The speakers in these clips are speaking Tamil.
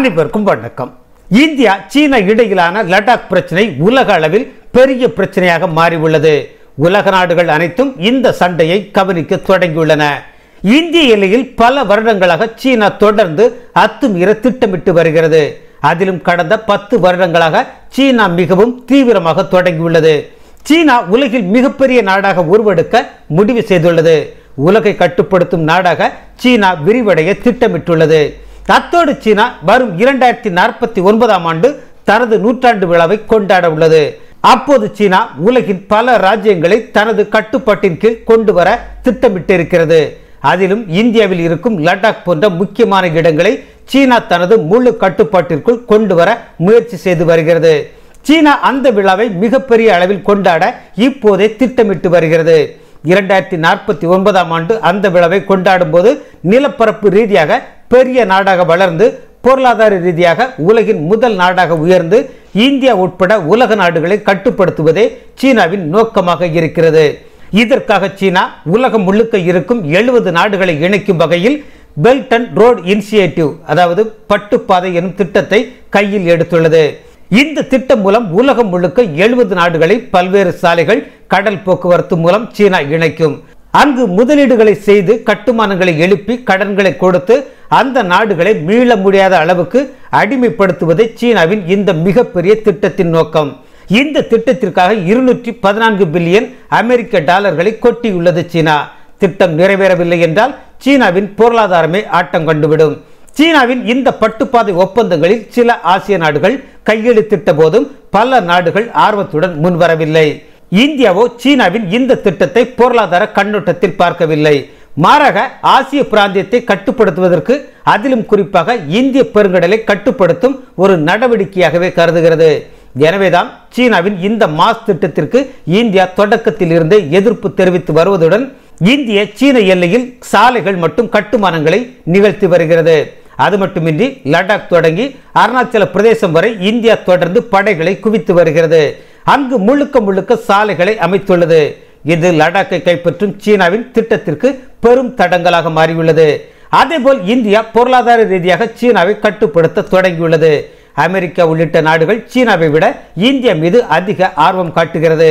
அனைவருக்கும் வணக்கம் இந்தியா சீன இடையிலான லடாக் பிரச்சனை உலக அளவில் பெரிய பிரச்சனையாக மாறியுள்ளது உலக நாடுகள் அனைத்தும் இந்த சண்டையை கவனிக்க தொடங்கியுள்ளன இந்திய எல்லையில் பல வருடங்களாக சீனா தொடர்ந்து அத்துமீற திட்டமிட்டு வருகிறது அதிலும் கடந்த பத்து வருடங்களாக சீனா மிகவும் தீவிரமாக தொடங்கியுள்ளது சீனா உலகில் மிகப்பெரிய நாடாக உருவெடுக்க முடிவு செய்துள்ளது உலகை கட்டுப்படுத்தும் நாடாக சீனா விரிவடைய திட்டமிட்டுள்ளது தத்தோடு சீனா வரும் இரண்டாயிரத்தி நாற்பத்தி ஒன்பதாம் ஆண்டு தனது நூற்றாண்டு விழாவை கொண்டாட உள்ளது அப்போது சீனா உலகின் பல ராஜ்யங்களை தனது கட்டுப்பாட்டின் கீழ் கொண்டு வர திட்டமிட்டிருக்கிறது அதிலும் இந்தியாவில் இருக்கும் லடாக் போன்ற முக்கியமான இடங்களை சீனா தனது முழு கட்டுப்பாட்டிற்குள் கொண்டு வர முயற்சி செய்து வருகிறது சீனா அந்த விழாவை மிகப்பெரிய அளவில் கொண்டாட இப்போதே திட்டமிட்டு வருகிறது இரண்டாயிரத்தி நாற்பத்தி ஒன்பதாம் ஆண்டு அந்த விழாவை கொண்டாடும் போது நிலப்பரப்பு ரீதியாக பெரிய நாடாக வளர்ந்து பொருளாதார ரீதியாக உலகின் முதல் நாடாக உயர்ந்து இந்தியா உட்பட உலக நாடுகளை கட்டுப்படுத்துவதே சீனாவின் நோக்கமாக இருக்கிறது இதற்காக சீனா உலகம் முழுக்க இருக்கும் எழுபது நாடுகளை இணைக்கும் வகையில் பெல்ட் அண்ட் ரோட் இனிஷியேட்டிவ் அதாவது பட்டுப்பாதை எனும் திட்டத்தை கையில் எடுத்துள்ளது இந்த திட்டம் மூலம் உலகம் முழுக்க எழுபது நாடுகளை பல்வேறு சாலைகள் கடல் போக்குவரத்து மூலம் சீனா இணைக்கும் அங்கு முதலீடுகளை செய்து கட்டுமானங்களை எழுப்பி கடன்களை கொடுத்து அந்த நாடுகளை மீள முடியாத அளவுக்கு அடிமைப்படுத்துவதே சீனாவின் இந்த மிகப்பெரிய திட்டத்தின் நோக்கம் இந்த திட்டத்திற்காக இருநூற்றி பதினான்கு பில்லியன் அமெரிக்க டாலர்களை கொட்டியுள்ளது சீனா திட்டம் நிறைவேறவில்லை என்றால் சீனாவின் பொருளாதாரமே ஆட்டம் கண்டுவிடும் சீனாவின் இந்த பட்டுப்பாதை ஒப்பந்தங்களில் சில ஆசிய நாடுகள் கையெழுத்திட்ட போதும் பல நாடுகள் ஆர்வத்துடன் முன்வரவில்லை இந்தியாவோ சீனாவின் இந்த திட்டத்தை பொருளாதார கண்ணோட்டத்தில் பார்க்கவில்லை மாறாக ஆசிய பிராந்தியத்தை கட்டுப்படுத்துவதற்கு அதிலும் குறிப்பாக இந்திய பெருங்கடலை கட்டுப்படுத்தும் ஒரு நடவடிக்கையாகவே கருதுகிறது எனவேதான் சீனாவின் இந்த மாஸ் திட்டத்திற்கு இந்தியா தொடக்கத்தில் இருந்தே எதிர்ப்பு தெரிவித்து வருவதுடன் இந்திய சீன எல்லையில் சாலைகள் மற்றும் கட்டுமானங்களை நிகழ்த்தி வருகிறது அது மட்டுமின்றி லடாக் தொடங்கி அருணாச்சல பிரதேசம் வரை இந்தியா தொடர்ந்து படைகளை குவித்து வருகிறது அங்கு முழுக்க முழுக்க சாலைகளை அமைத்துள்ளது இது லடாக்கை கைப்பற்றும் சீனாவின் திட்டத்திற்கு பெரும் தடங்கலாக மாறியுள்ளது அதேபோல் இந்தியா பொருளாதார ரீதியாக சீனாவை கட்டுப்படுத்த தொடங்கியுள்ளது அமெரிக்கா உள்ளிட்ட நாடுகள் சீனாவை விட இந்தியா மீது அதிக ஆர்வம் காட்டுகிறது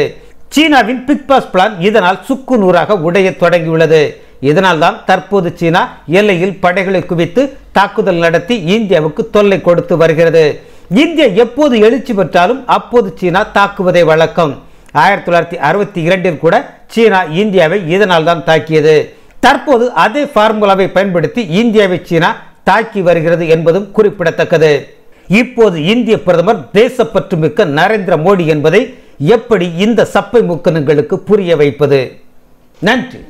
சீனாவின் பிக்பாஸ் பிளான் இதனால் சுக்கு நூறாக உடைய தொடங்கியுள்ளது இதனால்தான் தற்போது சீனா எல்லையில் படைகளை குவித்து தாக்குதல் நடத்தி இந்தியாவுக்கு தொல்லை கொடுத்து வருகிறது இந்தியா எப்போது எழுச்சி பெற்றாலும் அப்போது சீனா தாக்குவதை வழக்கம் ஆயிரத்தி தொள்ளாயிரத்தி அறுபத்தி இரண்டில் கூட சீனா இந்தியாவை இதனால் தான் தாக்கியது தற்போது அதே ஃபார்முலாவை பயன்படுத்தி இந்தியாவை சீனா தாக்கி வருகிறது என்பதும் குறிப்பிடத்தக்கது இப்போது இந்திய பிரதமர் தேசப்பற்று மிக்க நரேந்திர மோடி என்பதை எப்படி இந்த சப்பை முக்கணங்களுக்கு புரிய வைப்பது நன்றி